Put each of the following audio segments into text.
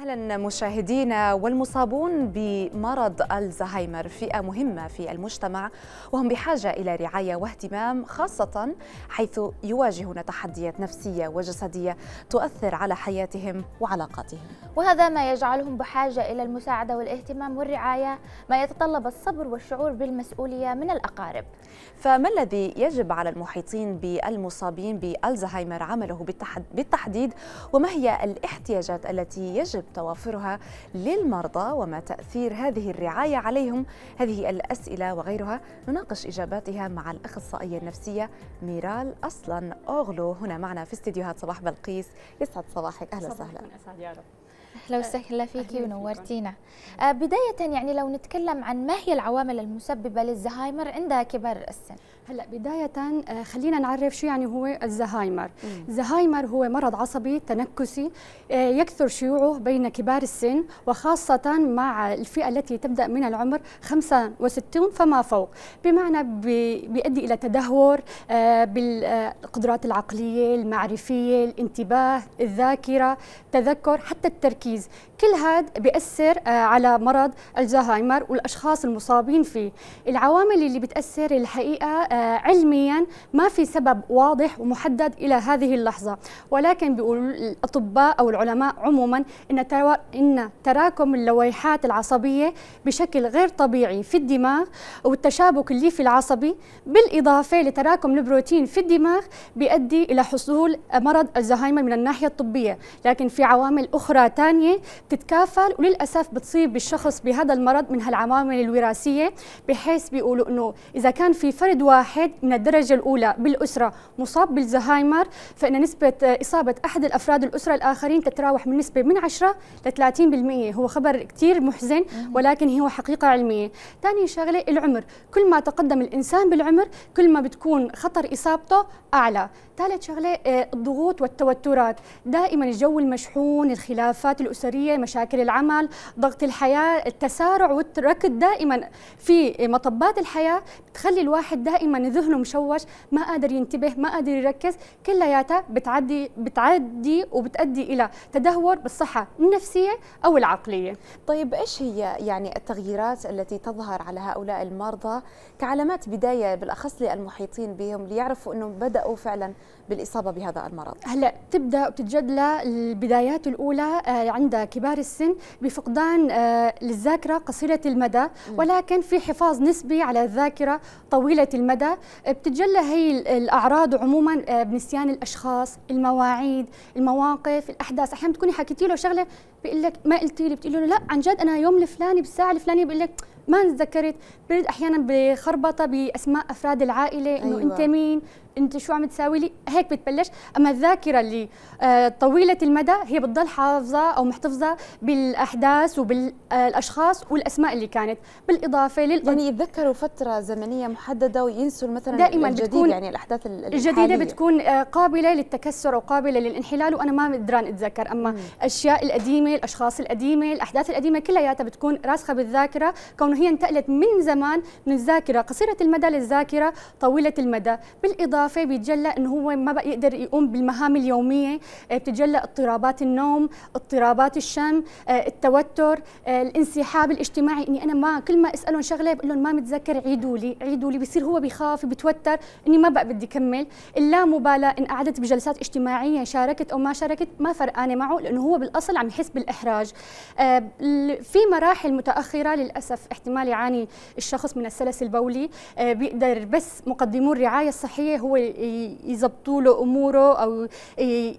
اهلا مشاهدينا والمصابون بمرض الزهايمر فئه مهمه في المجتمع وهم بحاجه الى رعايه واهتمام خاصه حيث يواجهون تحديات نفسيه وجسديه تؤثر على حياتهم وعلاقاتهم. وهذا ما يجعلهم بحاجه الى المساعده والاهتمام والرعايه ما يتطلب الصبر والشعور بالمسؤوليه من الاقارب. فما الذي يجب على المحيطين بالمصابين بالزهايمر عمله بالتحديد وما هي الاحتياجات التي يجب توافرها للمرضى وما تأثير هذه الرعاية عليهم هذه الأسئلة وغيرها نناقش إجاباتها مع الأخصائية النفسية ميرال أصلا أوغلو هنا معنا في استديوهات صباح بلقيس يسعد صباحك أهلا وسهلا اهلا وسهلا فيكي ونورتينا آه، بدايه يعني لو نتكلم عن ما هي العوامل المسببه للزهايمر عند كبار السن هلا بدايه آه، خلينا نعرف شو يعني هو الزهايمر الزهايمر هو مرض عصبي تنكسي آه، يكثر شيوعه بين كبار السن وخاصه مع الفئه التي تبدا من العمر 65 فما فوق بمعنى بيؤدي الى تدهور بالقدرات العقليه المعرفيه الانتباه الذاكره تذكر حتى التركيز التركيز كل هذا بيأثر آه، على مرض الزهايمر والأشخاص المصابين فيه العوامل اللي بتأثر الحقيقة آه، علميا ما في سبب واضح ومحدد إلى هذه اللحظة ولكن بيقول الأطباء أو العلماء عموما إن, إن تراكم اللويحات العصبية بشكل غير طبيعي في الدماغ والتشابك الليفي العصبي بالإضافة لتراكم البروتين في الدماغ بيؤدي إلى حصول مرض الزهايمر من الناحية الطبية لكن في عوامل أخرى تانية الثانية بتتكافل وللأسف بتصيب الشخص بهذا المرض من هالعوامل الوراثية بحيث بيقولوا أنه إذا كان في فرد واحد من الدرجة الأولى بالأسرة مصاب بالزهايمر فإن نسبة إصابة أحد الأفراد الأسرة الآخرين تتراوح من نسبة من 10 ل 30% هو خبر كثير محزن ولكن هو حقيقة علمية ثاني شغلة العمر كل ما تقدم الإنسان بالعمر كل ما بتكون خطر إصابته أعلى ثالث شغلة آه، الضغوط والتوترات دائما الجو المشحون الخلافات الأسرية مشاكل العمل ضغط الحياة التسارع والتركض دائما في مطبات الحياة بتخلي الواحد دائما ذهنه مشوش ما قادر ينتبه ما قادر يركز كلياتها بتعدي بتعدي وبتؤدي إلى تدهور بالصحة النفسية أو العقلية طيب إيش هي يعني التغييرات التي تظهر على هؤلاء المرضى كعلامات بداية بالأخص للمحيطين بهم ليعرفوا أنهم بدأوا فعلا بالاصابه بهذا المرض؟ هلا تبدا وتتجد البدايات الاولى آه، عند كبار السن بفقدان آه، للذاكره قصيره المدى ولكن في حفاظ نسبي على الذاكره طويله المدى بتتجلى هي الاعراض عموما آه، بنسيان الاشخاص المواعيد المواقف الاحداث احيانا تكوني حكيتي له شغله بيقول لك ما قلتي لي بتقول له لا عن جد انا يوم الفلاني بالساعه الفلانيه بيقول لك ما تذكرت برد احيانا بخربطه باسماء افراد العائله انه أيوة. انت مين انت شو عم تساوي لي هيك بتبلش اما الذاكره اللي آه، طويله المدى هي بتضل حافظه او محتفظه بالاحداث وبالاشخاص آه، والاسماء اللي كانت بالاضافه لل يعني يتذكروا فتره زمنيه محدده وينسوا مثلا دائما الجديد بتكون يعني الاحداث الجديده بتكون آه، قابله للتكسر او قابله للانحلال وانا ما قدران اتذكر اما الاشياء القديمه القديمه الاشخاص القديمه الاحداث القديمه كلياتها بتكون راسخه بالذاكره كونه هي انتقلت من زمان من الذاكره قصيره المدى للذاكره طويله المدى بالاضافه بيتجلى انه هو ما بقى يقدر يقوم بالمهام اليوميه آه، بتتجلى اضطرابات النوم اضطرابات الشم آه، التوتر آه، الانسحاب الاجتماعي اني انا ما كل ما اسالهم شغله بقول لهم ما متذكر عيدوا لي عيدوا لي بصير هو بخاف بتوتر اني ما بقى بدي كمل اللامبالاه ان قعدت بجلسات اجتماعيه شاركت او ما شاركت ما فرقانه معه لانه هو بالاصل عم يحس بالإحراج آه، في مراحل متأخرة للأسف احتمال يعاني الشخص من السلس البولي آه، بيقدر بس مقدمو الرعاية الصحية هو يضبطوا له أموره أو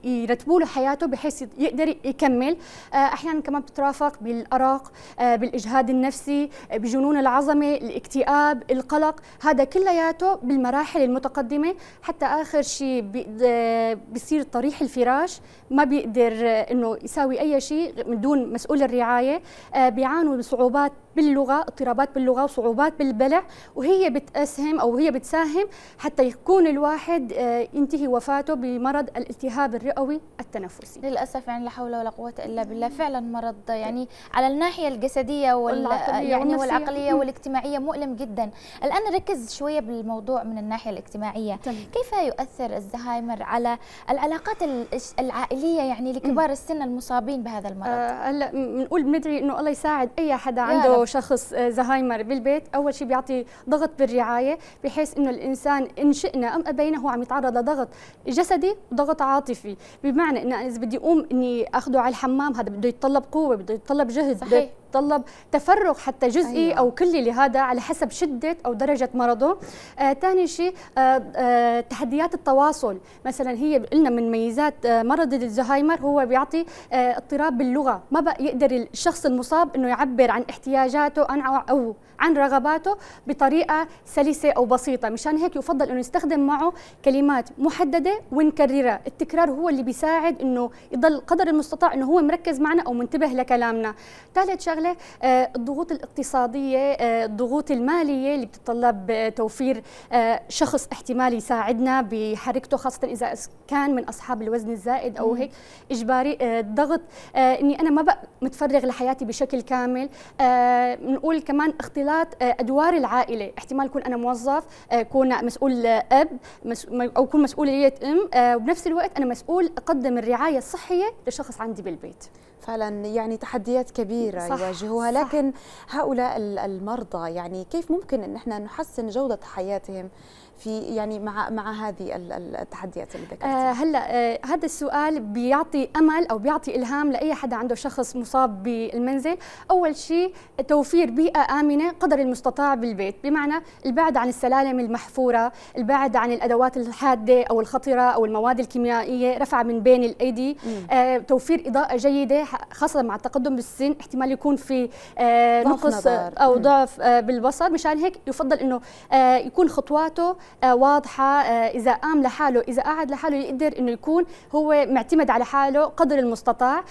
يرتبوا له حياته بحيث يقدر يكمل آه، أحيانا كمان بترافق بالأرق بالإجهاد النفسي بجنون العظمة الاكتئاب القلق هذا كلياته بالمراحل المتقدمة حتى آخر شيء بيصير طريح الفراش ما بيقدر انه يساوي اي شيء من دون مسؤول الرعايه آه، بيعانوا بصعوبات باللغه اضطرابات باللغه وصعوبات بالبلع وهي بتاسهم او هي بتساهم حتى يكون الواحد آه، ينتهي وفاته بمرض الالتهاب الرئوي التنفسي للاسف يعني لا حول ولا قوه الا بالله فعلا مرض يعني على الناحيه الجسديه وال يعني والعقليه والاجتماعيه مؤلم جدا الان نركز شويه بالموضوع من الناحيه الاجتماعيه كيف يؤثر الزهايمر على العلاقات العائليه يعني لكبار السن المصابين بهذا المرض آه، هلا آه بنقول بندعي انه الله يساعد اي حدا عنده او شخص آه، زهايمر بالبيت اول شيء بيعطي ضغط بالرعايه بحيث انه الانسان ان شئنا ام ابينا هو عم يتعرض لضغط جسدي وضغط عاطفي بمعنى انه اذا بدي اقوم اني اخذه على الحمام هذا بده يتطلب قوه بده يتطلب جهد صحيح. يتطلب تفرغ حتى جزئي أيوة. أو كلي لهذا على حسب شدة أو درجة مرضه ثاني آه شيء آه آه تحديات التواصل مثلا هي قلنا من ميزات آه مرض الزهايمر هو بيعطي آه اضطراب باللغة ما بقى يقدر الشخص المصاب أنه يعبر عن احتياجاته عن أو عن رغباته بطريقه سلسه او بسيطه مشان هيك يفضل انه نستخدم معه كلمات محدده ونكررها التكرار هو اللي بيساعد انه يضل قدر المستطاع انه هو مركز معنا او منتبه لكلامنا ثالث شغله آه، الضغوط الاقتصاديه آه، الضغوط الماليه اللي بتتطلب آه، توفير شخص احتمال يساعدنا بحركته خاصه اذا كان من اصحاب الوزن الزائد او هيك اجباري الضغط اني انا ما بقى متفرغ لحياتي بشكل كامل بنقول كمان اختلاط مجالات آه، ادوار العائله احتمال يكون انا موظف اكون آه، مسؤول آه، اب او اكون مسؤوليه ام وبنفس الوقت انا مسؤول اقدم الرعايه الصحيه لشخص عندي بالبيت فعلا يعني تحديات كبيرة صح يواجهوها لكن صح هؤلاء المرضى يعني كيف ممكن أن احنا نحسن جودة حياتهم في يعني مع مع هذه التحديات اللي آه هلا آه، هذا السؤال بيعطي امل او بيعطي الهام لاي حدا عنده شخص مصاب بالمنزل، اول شيء توفير بيئه امنه قدر المستطاع بالبيت، بمعنى البعد عن السلالم المحفوره، البعد عن الادوات الحاده او الخطره او المواد الكيميائيه، رفع من بين الايدي، آه توفير اضاءه جيده خاصه مع التقدم بالسن احتمال يكون في آه نقص نظر. او ضعف آه بالبصر، مشان هيك يفضل انه آه يكون خطواته آه، واضحه آه، اذا قام لحاله اذا قعد لحاله يقدر انه يكون هو معتمد على حاله قدر المستطاع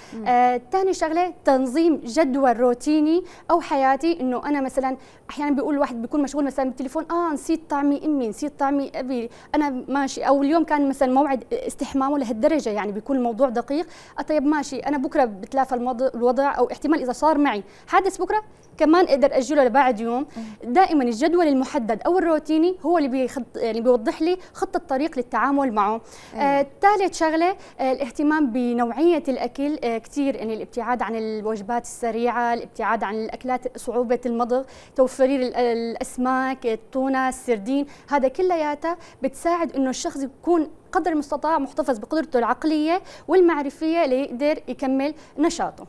ثاني آه، شغله تنظيم جدول روتيني او حياتي انه انا مثلا احيانا بيقول الواحد بيكون مشغول مثلا بالتليفون اه نسيت طعمي امي نسيت طعمي ابي انا ماشي او اليوم كان مثلا موعد استحمامه لهالدرجه يعني بيكون الموضوع دقيق طيب ماشي انا بكره بتلافى الوضع او احتمال اذا صار معي حادث بكره كمان اقدر اجله لبعد يوم دائما الجدول المحدد او الروتيني هو اللي بيخط... يعني بيوضح لي خطه طريق للتعامل معه إيه. آه شغله آه الاهتمام بنوعيه الاكل آه كثير يعني الابتعاد عن الوجبات السريعه الابتعاد عن الاكلات صعوبه المضغ توفير الاسماك التونه السردين هذا كلياته بتساعد انه الشخص يكون قدر المستطاع محتفظ بقدرته العقليه والمعرفيه ليقدر يكمل نشاطه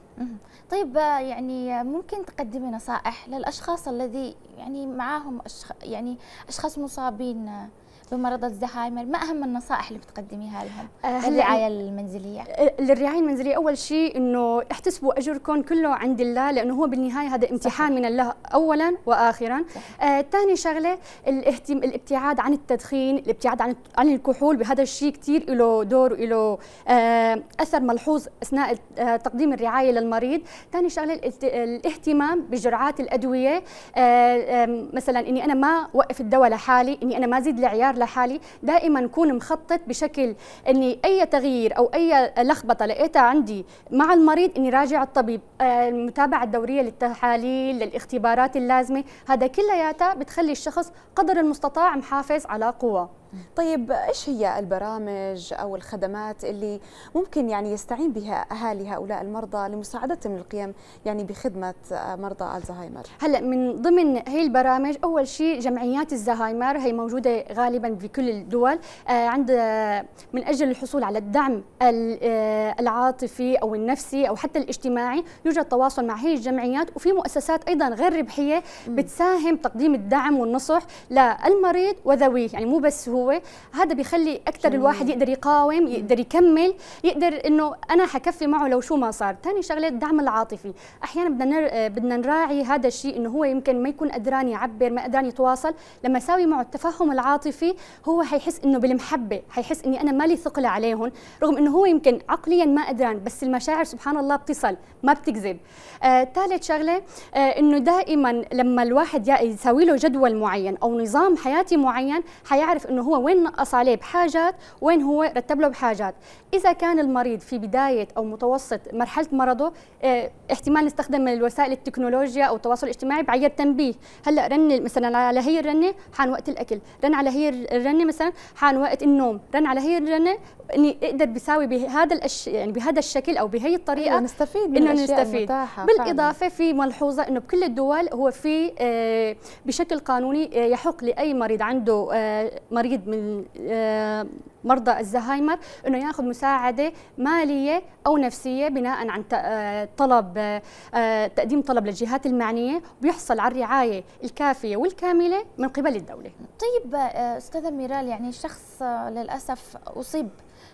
طيب آه، يعني ممكن تقدمي نصائح للاشخاص الذي يعني معاهم أشخ... يعني اشخاص مصابين آه، بمرض الزهايمر ما اهم النصائح اللي بتقدميها لهم أه للرعايه المنزليه آه، للرعايه المنزليه اول شيء انه احتسبوا اجركم كله عند الله لانه هو بالنهايه هذا امتحان صحيح. من الله اولا واخرا آه، ثاني آه شغله الاهتم الابتعاد عن التدخين الابتعاد عن عن الكحول بهذا الشيء كثير له دور وله آه اثر ملحوظ اثناء آه، تقديم الرعايه للمريض ثاني شغله الاهتمام بجرعات الادويه آه آه مثلا اني انا ما وقف الدواء لحالي اني انا ما زيد العيار لحالي دائما كون مخطط بشكل اني اي تغيير او اي لخبطه لقيتها عندي مع المريض اني راجع الطبيب آه، المتابعه الدوريه للتحاليل للاختبارات اللازمه هذا كلياتها بتخلي الشخص قدر المستطاع محافظ على قوه طيب ايش هي البرامج او الخدمات اللي ممكن يعني يستعين بها اهالي هؤلاء المرضى لمساعدتهم للقيام يعني بخدمه مرضى الزهايمر؟ هلا من ضمن هي البرامج اول شيء جمعيات الزهايمر هي موجوده غالبا في كل الدول آه، عند آه، من اجل الحصول على الدعم آه، العاطفي او النفسي او حتى الاجتماعي يوجد تواصل مع هي الجمعيات وفي مؤسسات ايضا غير ربحيه بتساهم تقديم الدعم والنصح للمريض وذويه يعني مو بس هو هو هذا بيخلي اكثر الواحد يقدر يقاوم يقدر يكمل يقدر انه انا حكفي معه لو شو ما صار ثاني شغله الدعم العاطفي احيانا بدنا بدنا نراعي هذا الشيء انه هو يمكن ما يكون قدران يعبر ما قدران يتواصل لما ساوي معه التفهم العاطفي هو حيحس انه بالمحبه حيحس اني انا مالي ثقل عليهم رغم انه هو يمكن عقليا ما قدران بس المشاعر سبحان الله بتصل ما بتكذب آه، ثالث آه شغله آه انه دائما لما الواحد يساوي له جدول معين او نظام حياتي معين حيعرف انه هو هو وين نقص عليه بحاجات وين هو رتب له بحاجات اذا كان المريض في بدايه او متوسط مرحله مرضه اه احتمال نستخدم الوسائل التكنولوجيا او التواصل الاجتماعي بعير تنبيه هلا رن مثلا على هي الرنه حان وقت الاكل رن على هي الرنه مثلا حان وقت النوم رن على هي الرنه اني اقدر بساوي بهذا الأش... يعني بهذا الشكل او بهي الطريقه أيوة نستفيد من انه نستفيد بالاضافه في ملحوظه انه بكل الدول هو في آه، بشكل قانوني آه، يحق لاي مريض عنده آه، مريض قريب من آه، مرضى الزهايمر انه ياخذ مساعده ماليه او نفسيه بناء عن آه، طلب آه، تقديم طلب للجهات المعنيه ويحصل على الرعايه الكافيه والكامله من قبل الدوله. طيب استاذه ميرال يعني شخص للاسف اصيب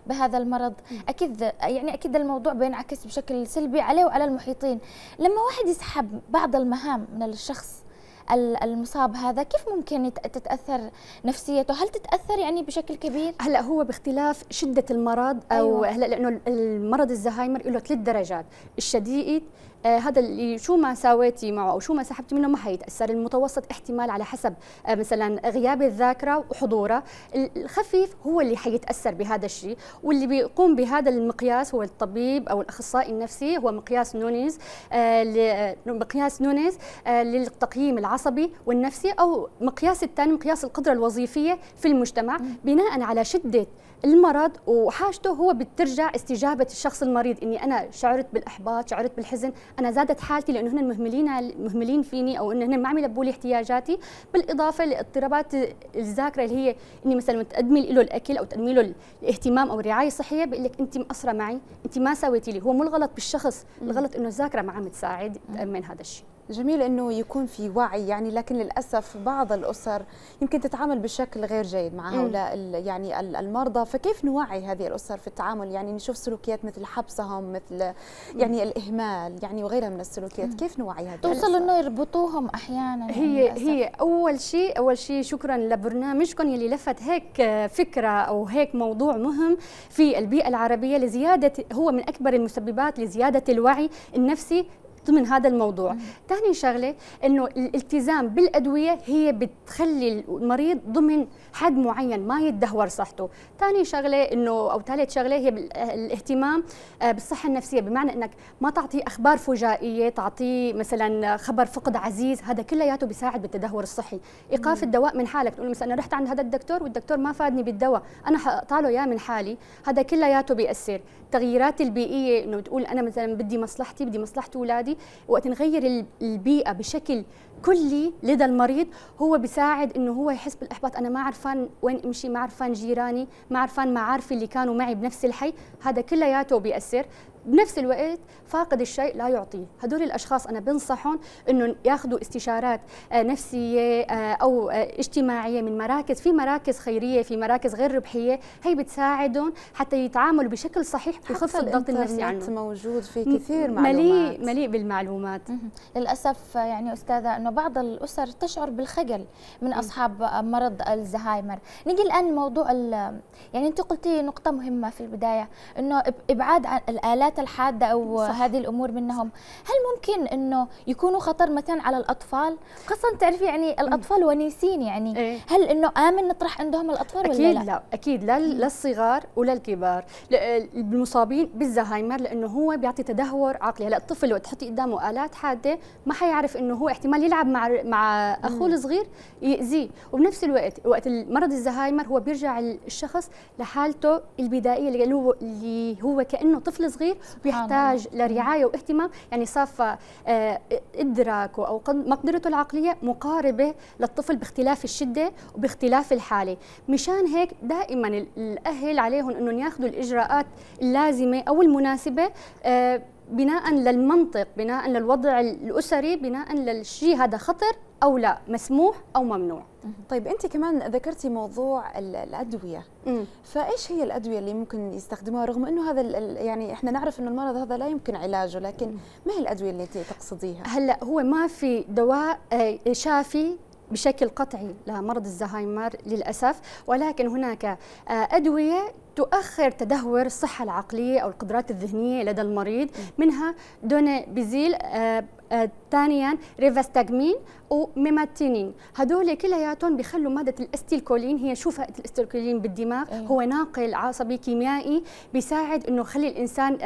بهذا المرض اكيد يعني اكيد الموضوع بينعكس بشكل سلبي عليه وعلى المحيطين لما واحد يسحب بعض المهام من الشخص المصاب هذا كيف ممكن تتاثر نفسيته هل تتاثر يعني بشكل كبير هلا هو باختلاف شده المرض او أيوة. هلا لانه المرض الزهايمر له ثلاث درجات الشديد آه، هذا اللي شو ما ساويتي معه او شو ما سحبتي منه ما حيتاثر المتوسط احتمال على حسب آه، مثلا غياب الذاكره وحضوره الخفيف هو اللي حيتاثر بهذا الشيء واللي بيقوم بهذا المقياس هو الطبيب او الاخصائي النفسي هو مقياس نونيز آه، مقياس نونيز للتقييم العصبي والنفسي او مقياس الثاني مقياس القدره الوظيفيه في المجتمع بناء على شده المرض وحاجته هو بترجع استجابه الشخص المريض اني انا شعرت بالاحباط شعرت بالحزن انا زادت حالتي لانه هن مهملين مهملين فيني او انه هن ما عم يلبوا لي احتياجاتي بالاضافه لاضطرابات الذاكره اللي هي اني مثلا تقدمي له الاكل او تقدمي له الاهتمام او الرعايه الصحيه بقول لك انت مقصره معي انت ما سويتي لي هو مو الغلط بالشخص الغلط انه الذاكره ما عم تساعد تامن هذا الشيء جميل انه يكون في وعي يعني لكن للاسف بعض الاسر يمكن تتعامل بشكل غير جيد مع هؤلاء يعني المرضى فكيف نوعي هذه الاسر في التعامل يعني نشوف سلوكيات مثل حبسهم مثل يعني الاهمال يعني وغيرها من السلوكيات كيف نوعي هذه توصل انه يربطوهم احيانا هي يعني هي اول شيء اول شيء شكرا لبرنامجكم يلي لفت هيك فكره او هيك موضوع مهم في البيئه العربيه لزياده هو من اكبر المسببات لزياده الوعي النفسي ضمن هذا الموضوع ثاني شغله انه الالتزام بالادويه هي بتخلي المريض ضمن حد معين ما يتدهور صحته ثاني شغله انه او ثالث شغله هي الاهتمام آه، بالصحه النفسيه بمعنى انك ما تعطيه اخبار فجائيه تعطيه مثلا خبر فقد عزيز هذا كلياته بيساعد بالتدهور الصحي ايقاف الدواء من حالك تقول مثلا انا رحت عند هذا الدكتور والدكتور ما فادني بالدواء انا حقطع له اياه من حالي هذا كلياته بياثر التغييرات البيئيه انه تقول انا مثلا بدي مصلحتي بدي مصلحه اولادي العملي وقت نغير البيئه بشكل كلي لدى المريض هو بيساعد انه هو يحس بالاحباط انا ما عرفان وين امشي ما عرفان جيراني ما عرفان معارفي اللي كانوا معي بنفس الحي هذا كلياته بياثر بنفس الوقت فاقد الشيء لا يعطيه هدول الاشخاص انا بنصحهم انه ياخذوا استشارات آه، نفسيه آه، او آه، اجتماعيه من مراكز في مراكز خيريه في مراكز غير ربحيه هي بتساعدهم حتى يتعاملوا بشكل صحيح بخفض الضغط النفسي عنهم موجود في كثير معلومات مليء مليء بالمعلومات للاسف يعني استاذه انه بعض الاسر تشعر بالخجل من اصحاب مرض الزهايمر نيجي الان موضوع يعني انت قلتي نقطه مهمه في البدايه انه ابعاد عن الالات السلوكيات الحاده او صح. هذه الامور منهم هل ممكن انه يكونوا خطر مثلا على الاطفال خاصه تعرفي يعني الاطفال ونيسين يعني إيه؟ هل انه امن نطرح عندهم الاطفال أكيد ولا لا لا اكيد لا للصغار ولا الكبار المصابين بالزهايمر لانه هو بيعطي تدهور عقلي هلا الطفل لو تحطي قدامه الات حاده ما حيعرف انه هو احتمال يلعب مع مع اخوه الصغير ياذيه وبنفس الوقت وقت مرض الزهايمر هو بيرجع الشخص لحالته البدائيه اللي هو كانه طفل صغير ويحتاج لرعايه واهتمام يعني صافى آه، ادراكه او مقدرته العقليه مقاربه للطفل باختلاف الشده وباختلاف الحاله مشان هيك دائما الاهل عليهم انهم ياخذوا الاجراءات اللازمه او المناسبه آه، بناء للمنطق بناء للوضع الاسري بناء للشيء هذا خطر او لا مسموح او ممنوع طيب انت كمان ذكرتي موضوع الادويه مم. فايش هي الادويه اللي ممكن يستخدموها رغم انه هذا يعني احنا نعرف انه المرض هذا لا يمكن علاجه لكن ما هي الادويه اللي انت تقصديها هلا هو ما في دواء آه، شافي بشكل قطعي لمرض الزهايمر للأسف ولكن هناك آه، أدوية تؤخر تدهور الصحة العقلية أو القدرات الذهنية لدى المريض منها دوني بيزيل آه، آه، ثانيا ريفاستاجمين وميماتينين هدول كلياتهم بيخلوا مادة الاستيلكولين هي شو فائدة الاستيلكولين بالدماغ إيه. هو ناقل عصبي كيميائي بيساعد انه يخلي الانسان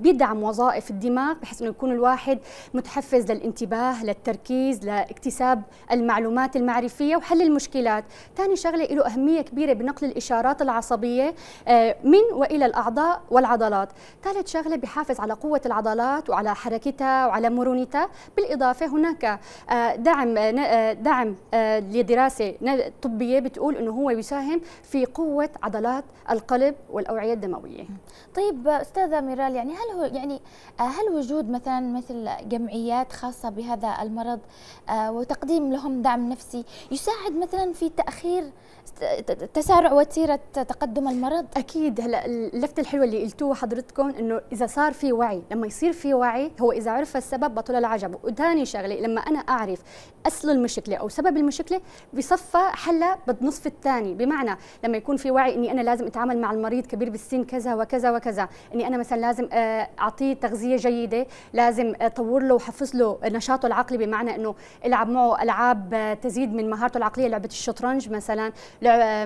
بيدعم وظائف الدماغ بحيث انه يكون الواحد متحفز للانتباه للتركيز لاكتساب المعلومات المعرفيه وحل المشكلات ثاني شغله له اهميه كبيره بنقل الاشارات العصبيه آه، من والى الاعضاء والعضلات ثالث شغله بحافظ على قوه العضلات وعلى حركتها وعلى مرونتها بالاضافه هناك آه، دعم آه، دعم لدراسه طبيه بتقول انه هو يساهم في قوه عضلات القلب والاوعيه الدمويه طيب استاذه ميرا الفيرال يعني هل هو يعني آه، هل وجود مثلا مثل جمعيات خاصه بهذا المرض آه، وتقديم لهم دعم نفسي يساعد مثلا في تاخير تسارع وتيره تقدم المرض اكيد هلا اللفته الحلوه اللي قلتوها حضرتكم انه اذا صار في وعي لما يصير في وعي هو اذا عرف السبب بطل العجب وثاني شغله لما انا اعرف اصل المشكله او سبب المشكله بصفى حلها بالنصف الثاني بمعنى لما يكون في وعي اني انا لازم اتعامل مع المريض كبير بالسن كذا وكذا وكذا اني انا مثلا لازم لازم آه، اعطيه تغذيه جيده لازم اطور آه، له وحفز له نشاطه العقلي بمعنى انه العب معه العاب آه، تزيد من مهارته العقليه لعبه الشطرنج مثلا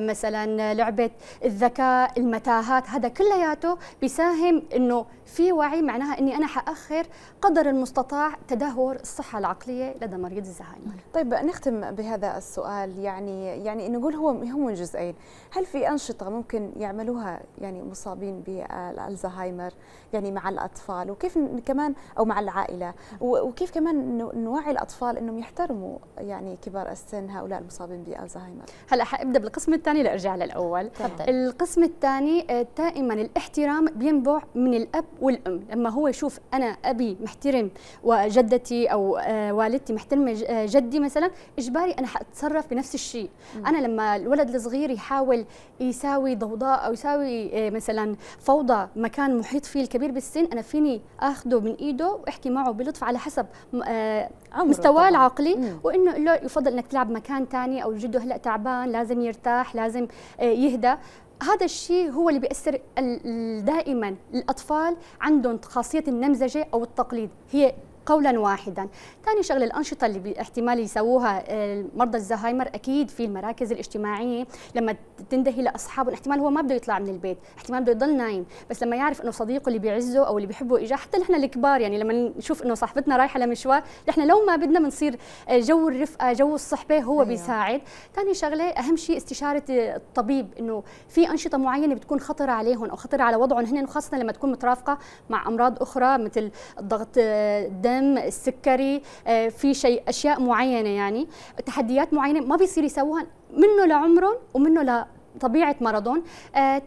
مثلا لعبه الذكاء المتاهات هذا كلياته بيساهم انه في وعي معناها اني انا حاخر قدر المستطاع تدهور الصحه العقليه لدى مريض الزهايمر طيب نختم بهذا السؤال يعني يعني نقول هو هم جزئين هل في انشطه ممكن يعملوها يعني مصابين بالزهايمر يعني مع الاطفال وكيف كمان او مع العائله وكيف كمان نوعي الاطفال انهم يحترموا يعني كبار السن هؤلاء المصابين بالزهايمر هلا حابدا بالقسم الثاني لارجع للاول طبعا. القسم الثاني آه، دائما الاحترام بينبع من الاب والام لما هو يشوف انا ابي محترم وجدتي او آه، والدتي محترمه آه، جدي مثلا اجباري انا حاتصرف بنفس الشيء انا لما الولد الصغير يحاول يساوي ضوضاء او يساوي مثلا فوضى مكان محيط فيه في الكبير بالسن انا فيني اخذه من ايده واحكي معه بلطف على حسب آه، مستواه العقلي مم. وانه له يفضل انك تلعب مكان ثاني او جده هلا تعبان لازم يرتاح لازم آه، يهدى هذا الشيء هو اللي بيأثر دائما الأطفال عندهم خاصية النمزجة أو التقليد هي قولا واحدا ثاني شغله الانشطه اللي احتمال يسووها آه، مرضى الزهايمر اكيد في المراكز الاجتماعيه لما تندهي لاصحابه احتمال هو ما بده يطلع من البيت احتمال بده يضل نايم بس لما يعرف انه صديقه اللي بيعزه او اللي بيحبه اجى حتى نحن الكبار يعني لما نشوف انه صاحبتنا رايحه لمشوار نحن لو ما بدنا بنصير آه، جو الرفقه جو الصحبه هو أيوه. بيساعد ثاني شغله اهم شيء استشاره الطبيب انه في انشطه معينه بتكون خطره عليهم او خطره على وضعهم هن وخاصه لما تكون مترافقه مع امراض اخرى مثل ضغط الدم آه، الدم السكري آه، في شيء اشياء معينه يعني تحديات معينه ما بيصير يسووها منه لعمرهم ومنه ل طبيعه مرضهم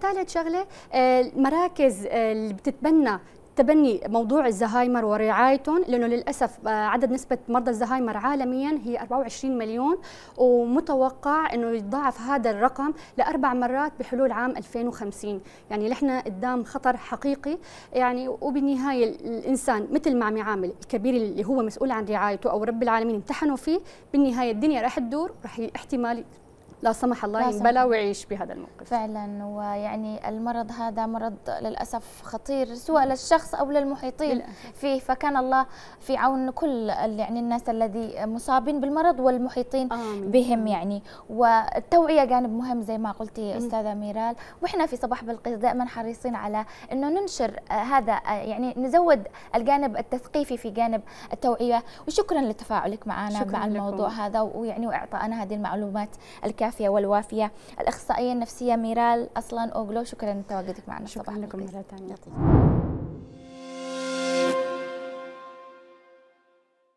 ثالث آه، شغله آه، المراكز آه، اللي بتتبنى تبني موضوع الزهايمر ورعايتهم لانه للاسف آه، عدد نسبه مرضى الزهايمر عالميا هي 24 مليون ومتوقع انه يتضاعف هذا الرقم لاربع مرات بحلول عام 2050 يعني نحن قدام خطر حقيقي يعني وبالنهايه الانسان مثل ما عم يعامل الكبير اللي هو مسؤول عن رعايته او رب العالمين امتحنه فيه بالنهايه الدنيا راح تدور راح احتمال لا سمح الله ينبلى ويعيش بهذا الموقف فعلا ويعني المرض هذا مرض للأسف خطير سواء للشخص أو للمحيطين للأسف. فيه فكان الله في عون كل يعني الناس الذي مصابين بالمرض والمحيطين آمين. بهم يعني والتوعية جانب مهم زي ما قلتي أستاذة ميرال وإحنا في صباح بلقيس دائما حريصين على أنه ننشر آه، هذا آه، يعني نزود الجانب التثقيفي في جانب التوعية وشكرا لتفاعلك معنا مع الموضوع لكم. هذا ويعني وإعطائنا هذه المعلومات الكافية العافيه والوافيه الاخصائيه النفسيه ميرال اصلا اوغلو شكرا لتواجدك معنا شكرا لكم مره ثانيه